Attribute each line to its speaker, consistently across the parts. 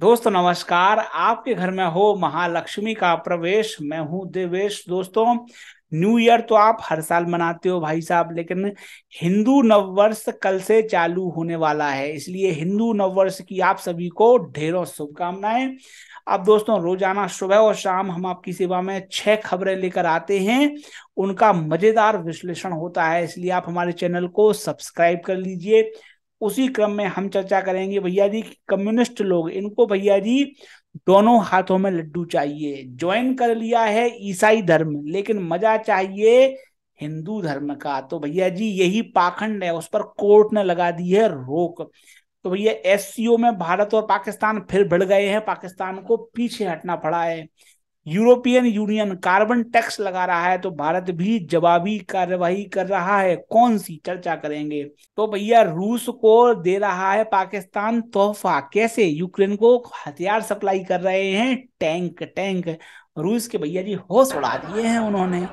Speaker 1: दोस्तों नमस्कार आपके घर में हो महालक्ष्मी का प्रवेश मैं हूं देवेश दोस्तों न्यू ईयर तो आप हर साल मनाते हो भाई साहब लेकिन हिंदू नववर्ष कल से चालू होने वाला है इसलिए हिंदू नववर्ष की आप सभी को ढेरों शुभकामनाएं अब दोस्तों रोजाना सुबह और शाम हम आपकी सेवा में छह खबरें लेकर आते हैं उनका मजेदार विश्लेषण होता है इसलिए आप हमारे चैनल को सब्सक्राइब कर लीजिए उसी क्रम में हम चर्चा करेंगे भैया जी कम्युनिस्ट लोग इनको भैया जी दोनों हाथों में लड्डू चाहिए ज्वाइन कर लिया है ईसाई धर्म लेकिन मजा चाहिए हिंदू धर्म का तो भैया जी यही पाखंड है उस पर कोर्ट ने लगा दी है रोक तो भैया एससीओ में भारत और पाकिस्तान फिर बढ़ गए हैं पाकिस्तान को पीछे हटना पड़ा है यूरोपियन यूनियन कार्बन टैक्स लगा रहा है तो भारत भी जवाबी कार्यवाही कर रहा है कौन सी चर्चा करेंगे तो भैया रूस को दे रहा है पाकिस्तान तोहफा कैसे यूक्रेन को हथियार सप्लाई कर रहे हैं टैंक टैंक रूस के भैया जी होश उड़ा दिए हैं उन्होंने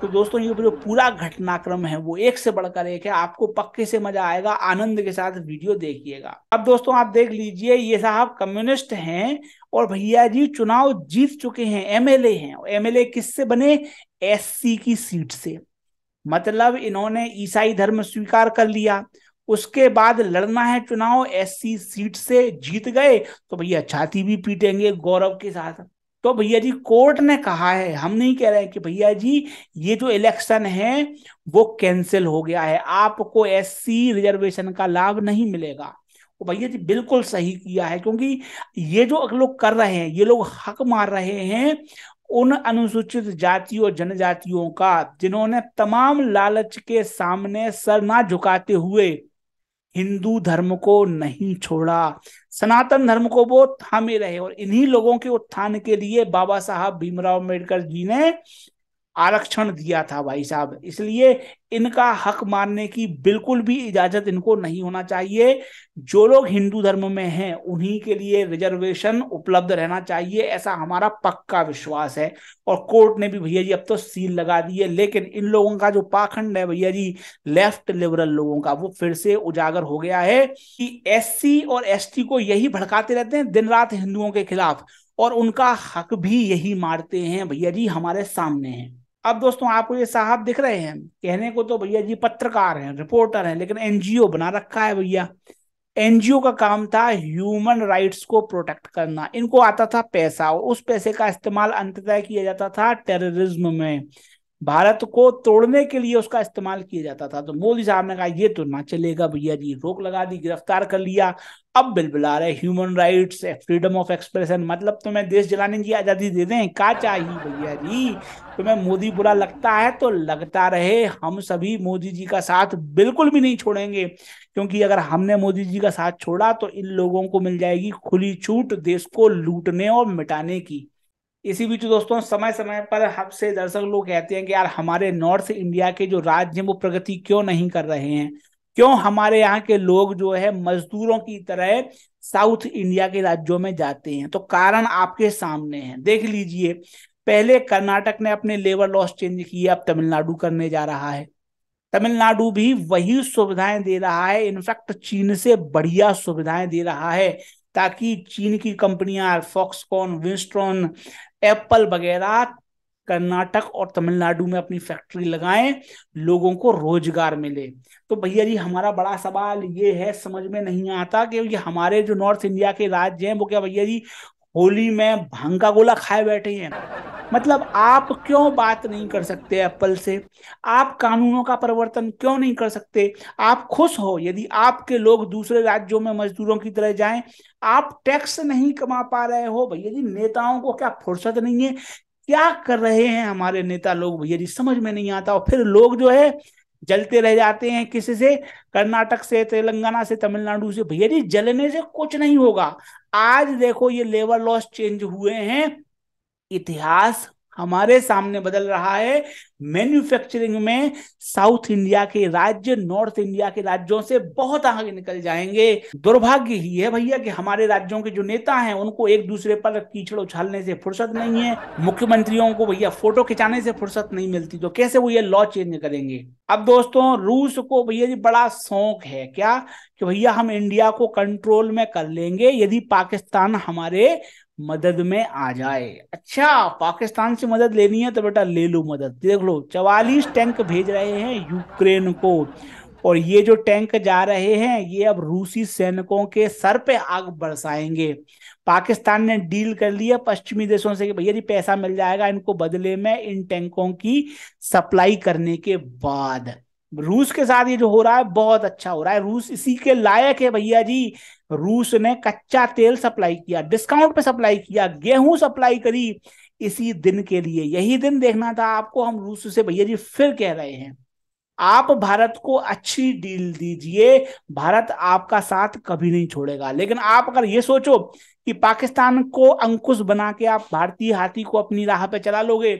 Speaker 1: तो दोस्तों ये जो पूरा घटनाक्रम है वो एक से बढ़कर एक है आपको पक्के से मजा आएगा आनंद के साथ वीडियो देखिएगा अब दोस्तों आप देख लीजिए ये साहब कम्युनिस्ट हैं और भैया जी चुनाव जीत चुके हैं एमएलए हैं एमएलए किससे बने एससी की सीट से मतलब इन्होंने ईसाई धर्म स्वीकार कर लिया उसके बाद लड़ना है चुनाव एससी सीट से जीत गए तो भैया छाती भी पीटेंगे गौरव के साथ तो भैया जी कोर्ट ने कहा है हम नहीं कह रहे हैं कि भैया जी ये जो इलेक्शन है वो कैंसिल हो गया है आपको एससी रिजर्वेशन का लाभ नहीं मिलेगा भैया जी बिल्कुल सही किया है क्योंकि ये जो लोग कर रहे हैं ये लोग हक मार रहे हैं उन अनुसूचित जातियों जनजातियों का जिन्होंने तमाम लालच के सामने सर ना झुकाते हुए हिंदू धर्म को नहीं छोड़ा सनातन धर्म को वो थामे रहे और इन्हीं लोगों के उत्थान के लिए बाबा साहब भीमराव अम्बेडकर जी ने आरक्षण दिया था भाई साहब इसलिए इनका हक मारने की बिल्कुल भी इजाजत इनको नहीं होना चाहिए जो लोग हिंदू धर्म में हैं उन्हीं के लिए रिजर्वेशन उपलब्ध रहना चाहिए ऐसा हमारा पक्का विश्वास है और कोर्ट ने भी भैया जी अब तो सील लगा दी है लेकिन इन लोगों का जो पाखंड है भैया जी लेफ्ट लिबरल लोगों का वो फिर से उजागर हो गया है कि एस और एस को यही भड़काते रहते हैं दिन रात हिंदुओं के खिलाफ और उनका हक भी यही मारते हैं भैया जी हमारे सामने हैं अब दोस्तों आपको ये साहब दिख रहे हैं कहने को तो भैया जी पत्रकार हैं रिपोर्टर हैं लेकिन एनजीओ बना रखा है भैया एनजीओ का काम था ह्यूमन राइट्स को प्रोटेक्ट करना इनको आता था पैसा और उस पैसे का इस्तेमाल अंततः किया जाता था टेररिज्म में भारत को तोड़ने के लिए उसका इस्तेमाल किया जाता था तो मोदी साहब ने कहा ये तो ना चलेगा भैया जी रोक लगा दी गिरफ्तार कर लिया अब बिलबिला रहे human rights freedom of expression मतलब तुम्हें देश जलाने की आज़ादी दे दें क्या चाहिए भैया जी तुम्हें मोदी बुरा लगता है तो लगता रहे हम सभी मोदी जी का साथ बिल्कुल भी नहीं छोड़ेंगे क्योंकि अगर हमने मोदी जी का साथ छोड़ा तो इन लोगों को मिल जाएगी खुली छूट देश को लूटने और मिटाने की इसी बीच दोस्तों समय समय पर हमसे दर्शक लोग कहते हैं कि यार हमारे नॉर्थ इंडिया के जो राज्य हैं वो प्रगति क्यों नहीं कर रहे हैं क्यों हमारे यहाँ के लोग जो है मजदूरों की तरह साउथ इंडिया के राज्यों में जाते हैं तो कारण आपके सामने है देख लीजिए पहले कर्नाटक ने अपने लेबर लॉस चेंज किया अब तमिलनाडु करने जा रहा है तमिलनाडु भी वही सुविधाएं दे रहा है इनफैक्ट चीन से बढ़िया सुविधाएं दे रहा है ताकि चीन की कंपनियां फॉक्सकॉन विंस्ट्रॉन एप्पल वगैरह कर्नाटक और तमिलनाडु में अपनी फैक्ट्री लगाएं लोगों को रोजगार मिले तो भैया जी हमारा बड़ा सवाल ये है समझ में नहीं आता कि ये हमारे जो नॉर्थ इंडिया के राज्य हैं वो क्या भैया जी होली में भांग का गोला खाए बैठे हैं मतलब आप क्यों बात नहीं कर सकते एप्पल से आप कानूनों का परिवर्तन क्यों नहीं कर सकते आप खुश हो यदि आपके लोग दूसरे राज्यों में मजदूरों की तरह जाएं आप टैक्स नहीं कमा पा रहे हो भैया जी नेताओं को क्या फुर्सत नहीं है क्या कर रहे हैं हमारे नेता लोग भैया जी समझ में नहीं आता और फिर लोग जो है जलते रह जाते हैं किसी से कर्नाटक से तेलंगाना से तमिलनाडु से भैया जी जलने से कुछ नहीं होगा आज देखो ये लेबर लॉस चेंज हुए हैं इतिहास हमारे सामने बदल रहा है मैन्युफैक्चरिंग में साउथ इंडिया के राज्य नॉर्थ इंडिया के राज्यों से बहुत आगे निकल जाएंगे दुर्भाग्य ही है भैया कि हमारे राज्यों के जो नेता हैं उनको एक दूसरे पर कीचड़ उछालने से फुर्सत नहीं है मुख्यमंत्रियों को भैया फोटो खिंचाने से फुर्सत नहीं मिलती तो कैसे वो ये लॉ चेंज करेंगे अब दोस्तों रूस को भैया जी बड़ा शौक है क्या कि भैया हम इंडिया को कंट्रोल में कर लेंगे यदि पाकिस्तान हमारे मदद में आ जाए अच्छा पाकिस्तान से मदद लेनी है तो बेटा ले लो मदद देख लो चवालीस टैंक भेज रहे हैं यूक्रेन को और ये जो टैंक जा रहे हैं ये अब रूसी सैनिकों के सर पे आग बरसाएंगे पाकिस्तान ने डील कर लिया पश्चिमी देशों से कि भैया जी पैसा मिल जाएगा इनको बदले में इन टैंकों की सप्लाई करने के बाद रूस के साथ ये जो हो रहा है बहुत अच्छा हो रहा है रूस इसी के लायक है भैया जी रूस ने कच्चा तेल सप्लाई किया डिस्काउंट पे सप्लाई किया गेहूं सप्लाई करी इसी दिन के लिए यही दिन देखना था आपको हम रूस से भैया जी फिर कह रहे हैं आप भारत को अच्छी डील दीजिए भारत आपका साथ कभी नहीं छोड़ेगा लेकिन आप अगर ये सोचो कि पाकिस्तान को अंकुश बना के आप भारतीय हाथी को अपनी राह पे चला लोगे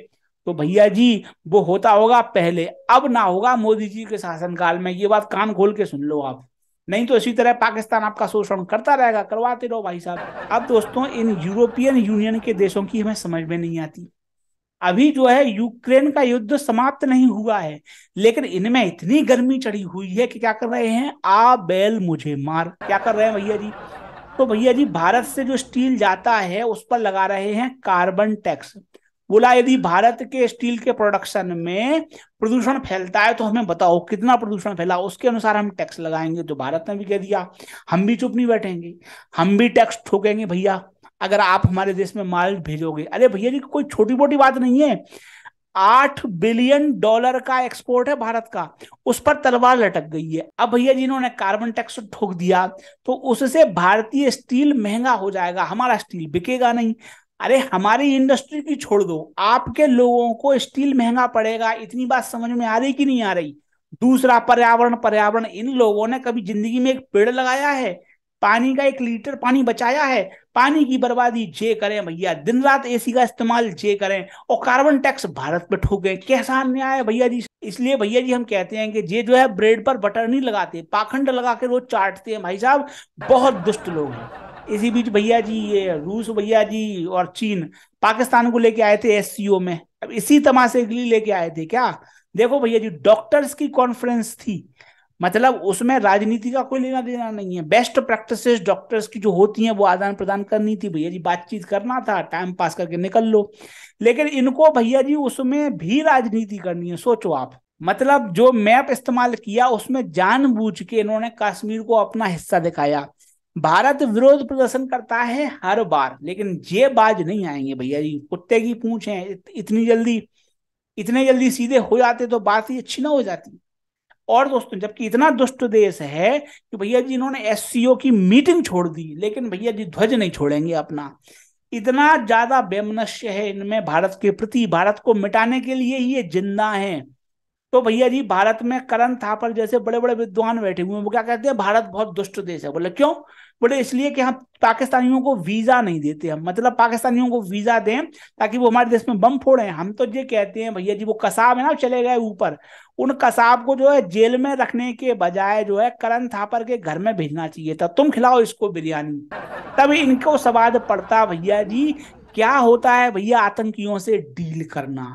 Speaker 1: तो भैया जी वो होता होगा पहले अब ना होगा मोदी जी के शासनकाल में ये बात कान खोल के सुन लो आप नहीं तो इसी तरह पाकिस्तान आपका शोषण करता रहेगा करवाते रहो भाई साहब अब दोस्तों इन यूरोपियन यूनियन के देशों की हमें समझ में नहीं आती अभी जो है यूक्रेन का युद्ध समाप्त नहीं हुआ है लेकिन इनमें इतनी गर्मी चढ़ी हुई है कि क्या कर रहे हैं आ बैल मुझे मार क्या कर रहे हैं भैया जी तो भैया जी भारत से जो स्टील जाता है उस पर लगा रहे हैं कार्बन टैक्स बोला यदि भारत के स्टील के प्रोडक्शन में प्रदूषण फैलता है तो हमें बताओ कितना प्रदूषण फैला उसके अनुसार हम टैक्स लगाएंगे तो भारत ने भी कह दिया हम भी चुप नहीं बैठेंगे हम भी टैक्स ठोकेंगे भैया अगर आप हमारे देश में माल भेजोगे अरे भैया जी कोई छोटी मोटी बात नहीं है आठ बिलियन डॉलर का एक्सपोर्ट है भारत का उस पर तलवार लटक गई है अब भैया जी इन्होंने कार्बन टैक्स ठोक दिया तो उससे भारतीय स्टील महंगा हो जाएगा हमारा स्टील बिकेगा नहीं अरे हमारी इंडस्ट्री की छोड़ दो आपके लोगों को स्टील महंगा पड़ेगा इतनी बात समझ में आ रही कि नहीं आ रही दूसरा पर्यावरण पर्यावरण इन लोगों ने कभी जिंदगी में एक पेड़ लगाया है पानी का एक लीटर पानी बचाया है पानी की बर्बादी जे करें भैया दिन रात एसी का इस्तेमाल जे करें और कार्बन टैक्स भारत पे गए कैसा न्याय है भैया जी इसलिए भैया जी हम कहते हैं कि जे जो है ब्रेड पर बटर नहीं लगाते पाखंड लगा के रोज चाटते हैं भाई साहब बहुत दुष्ट लोग हैं इसी बीच भैया जी ये रूस भैया जी और चीन पाकिस्तान को लेके आए थे एस में अब इसी तमाशे के लिए लेके आए थे क्या देखो भैया जी डॉक्टर्स की कॉन्फ्रेंस थी मतलब उसमें राजनीति का कोई लेना देना नहीं है बेस्ट प्रैक्टिसेस डॉक्टर्स की जो होती हैं वो आदान प्रदान करनी थी भैया जी बातचीत करना था टाइम पास करके निकल लो लेकिन इनको भैया जी उसमें भी राजनीति करनी है सोचो आप मतलब जो मैप इस्तेमाल किया उसमें जानबूझ के इन्होंने कश्मीर को अपना हिस्सा दिखाया भारत विरोध प्रदर्शन करता है हर बार लेकिन ये बाज नहीं आएंगे भैया जी कुत्ते की पूछ है इतनी जल्दी इतने जल्दी सीधे हो जाते तो बात ही अच्छी ना हो जाती और दोस्तों जबकि इतना दुष्ट देश है कि भैया जी इन्होंने एस की मीटिंग छोड़ दी लेकिन भैया जी ध्वज नहीं छोड़ेंगे अपना इतना ज्यादा बेमनुष्य है इनमें भारत के प्रति भारत को मिटाने के लिए ये जिंदा हैं तो भैया जी भारत में करण थापर जैसे बड़े बड़े विद्वान बैठे हुए हैं वो क्या कहते हैं भारत बहुत दुष्ट देश है बोले क्यों बोले इसलिए कि हम पाकिस्तानियों को वीजा नहीं देते हम मतलब पाकिस्तानियों को वीजा दें ताकि वो हमारे देश में बम फोड़े हम तो ये कहते हैं भैया जी वो कसाब है ना चले गए ऊपर उन कसाब को जो है जेल में रखने के बजाय जो है करण थापर के घर में भेजना चाहिए था तुम खिलाओ इसको बिरयानी तभी इनको सवाद पड़ता भैया जी क्या होता है भैया आतंकियों से डील करना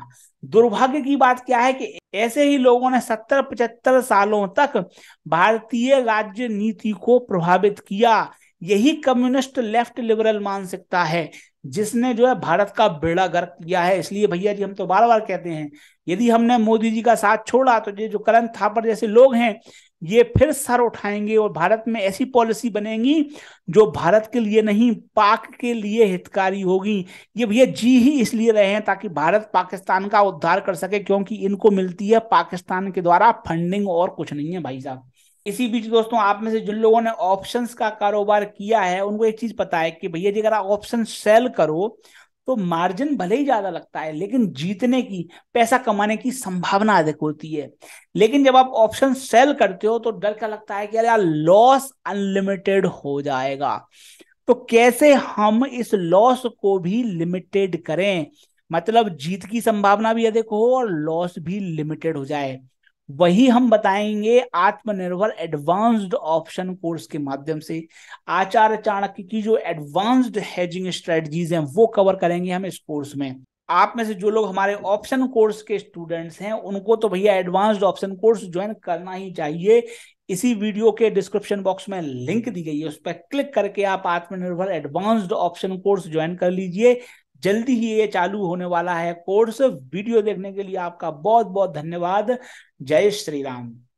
Speaker 1: दुर्भाग्य की बात क्या है कि ऐसे ही लोगों ने सत्तर पचहत्तर सालों तक भारतीय राज्य नीति को प्रभावित किया यही कम्युनिस्ट लेफ्ट लिबरल मानसिकता है जिसने जो है भारत का बेड़ा गर्क किया है इसलिए भैया जी हम तो बार बार कहते हैं यदि हमने मोदी जी का साथ छोड़ा तो ये जो करण थापर जैसे लोग हैं ये फिर सर उठाएंगे और भारत में ऐसी पॉलिसी बनेगी जो भारत के लिए नहीं पाक के लिए हितकारी होगी ये भैया जी ही इसलिए रहे हैं ताकि भारत पाकिस्तान का उद्धार कर सके क्योंकि इनको मिलती है पाकिस्तान के द्वारा फंडिंग और कुछ नहीं है भाई साहब इसी बीच दोस्तों आप में से जिन लोगों ने ऑप्शन का कारोबार किया है उनको एक चीज पता है कि भैया जी अगर आप ऑप्शन सेल करो तो मार्जिन भले ही ज्यादा लगता है लेकिन जीतने की पैसा कमाने की संभावना अधिक होती है लेकिन जब आप ऑप्शन सेल करते हो तो डर क्या लगता है कि अरे यार लॉस अनलिमिटेड हो जाएगा तो कैसे हम इस लॉस को भी लिमिटेड करें मतलब जीत की संभावना भी अधिक हो और लॉस भी लिमिटेड हो जाए वही हम बताएंगे आत्मनिर्भर एडवांस्ड ऑप्शन कोर्स के माध्यम से आचार्य चाणक्य की जो एडवांस्ड हेजिंग स्ट्रेटजीज हैं वो कवर करेंगे हम इस कोर्स में आप में से जो लोग हमारे ऑप्शन कोर्स के स्टूडेंट्स हैं उनको तो भैया एडवांस्ड ऑप्शन कोर्स ज्वाइन करना ही चाहिए इसी वीडियो के डिस्क्रिप्शन बॉक्स में लिंक दी गई है उस पर क्लिक करके आप आत्मनिर्भर एडवांस्ड ऑप्शन कोर्स ज्वाइन कर लीजिए जल्दी ही ये चालू होने वाला है कोर्स वीडियो देखने के लिए आपका बहुत बहुत धन्यवाद जय श्री राम